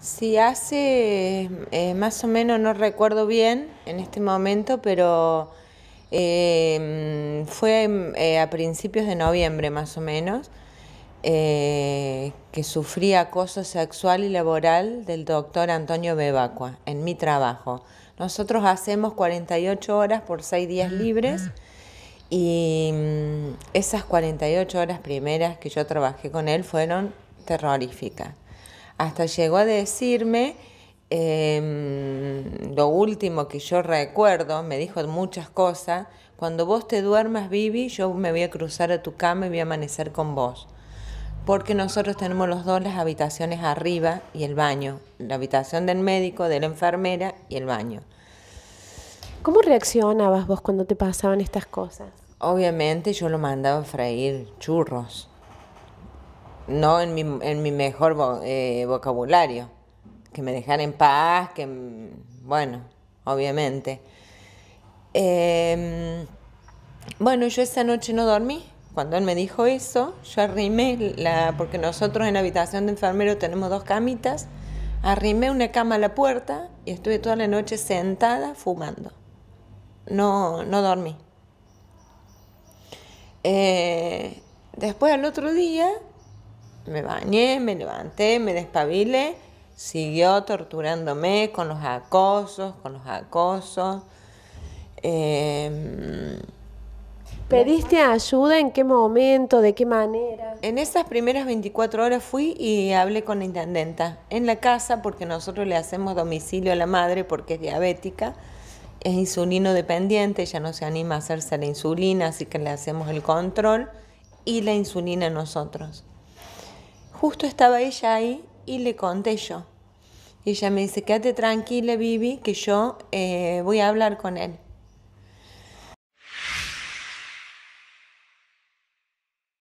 Sí, hace eh, más o menos, no recuerdo bien en este momento, pero em, fue em, eh, a principios de noviembre más o menos, eh, que sufrí acoso sexual y laboral del doctor Antonio Bebacua en mi trabajo. Nosotros hacemos 48 horas por 6 días libres y mm, esas 48 horas primeras que yo trabajé con él fueron terroríficas. Hasta llegó a decirme, em, lo último que yo recuerdo, me dijo muchas cosas, cuando vos te duermas, Vivi, yo me voy a cruzar a tu cama y voy a amanecer con vos. Porque nosotros tenemos los dos las habitaciones arriba y el baño, la habitación del médico, de la enfermera y el baño. ¿Cómo reaccionabas vos cuando te pasaban estas cosas? Obviamente yo lo mandaba a freír churros no en mi, mejor eh, vocabulario, que me dejaran en paz, que, bueno, obviamente. Em, bueno, yo esa noche no dormí. Cuando él me dijo eso, yo arrimé, la, porque nosotros en la habitación de enfermero tenemos dos camitas, arrimé una cama a la puerta y estuve toda la noche sentada fumando. No, no dormí. Eh, después al otro día me bañé, me levanté, me despabilé, siguió torturándome con los acosos, con los acosos. Em, ¿Pediste ayuda en qué momento, de qué manera? En esas primeras 24 horas fui y hablé con la intendenta en la casa porque nosotros le hacemos domicilio a la madre porque es diabética, es insulino dependiente, ella no se anima a hacerse la insulina, así que le hacemos el control y la insulina a nosotros justo estaba ella ahí y le conté yo. Y ella me dice, quédate tranquila, Vivi, que yo eh, voy a hablar con él.